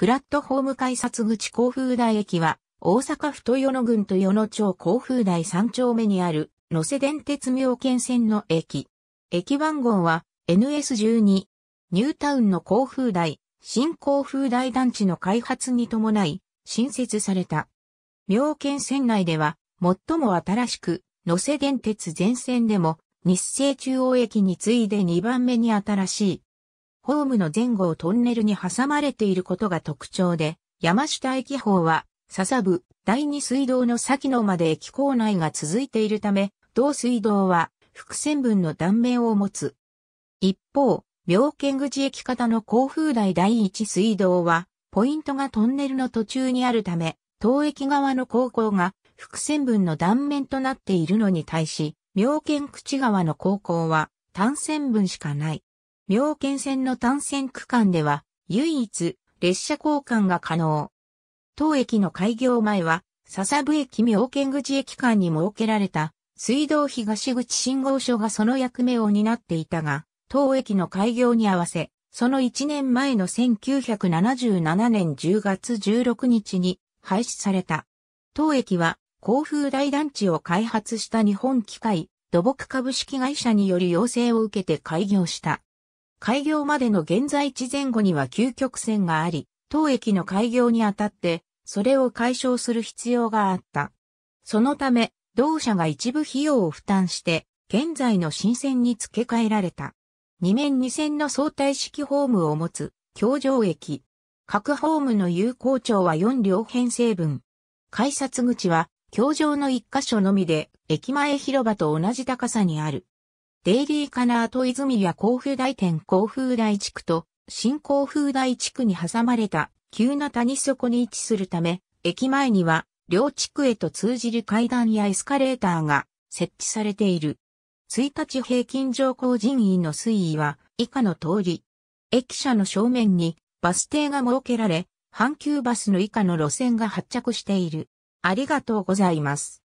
プラットホーム改札口甲府台駅は、大阪府豊野郡豊野町甲府台3丁目にある、野瀬電鉄妙見線の駅。駅番号は NS12。ニュータウンの甲府台、新甲府台団地の開発に伴い、新設された。妙見線内では、最も新しく、野瀬電鉄全線でも、日清中央駅に次いで2番目に新しい、ホームの前後をトンネルに挟まれていることが特徴で、山下駅方は、笹部、第二水道の先のまで駅構内が続いているため、同水道は、複線分の断面を持つ。一方、妙見口駅方の甲風台第一水道は、ポイントがトンネルの途中にあるため、当駅側の高校が複線分の断面となっているのに対し、妙見口側の高校は単線分しかない。妙見線の単線区間では、唯一、列車交換が可能。当駅の開業前は、笹部駅妙見口駅間に設けられた、水道東口信号所がその役目を担っていたが、当駅の開業に合わせ、その1年前の1977年10月16日に廃止された。当駅は、甲府大団地を開発した日本機械、土木株式会社により要請を受けて開業した。開業までの現在地前後には究極線があり、当駅の開業にあたって、それを解消する必要があった。そのため、同社が一部費用を負担して、現在の新線に付け替えられた。2面2線の相対式ホームを持つ、京城駅。各ホームの有効長は4両編成分。改札口は、京城の1箇所のみで、駅前広場と同じ高さにある。デイリーカナート泉や甲府大店甲府大地区と新甲府大地区に挟まれた急な谷底に位置するため、駅前には両地区へと通じる階段やエスカレーターが設置されている。1日平均乗降人員の推移は以下の通り。駅舎の正面にバス停が設けられ、阪急バスの以下の路線が発着している。ありがとうございます。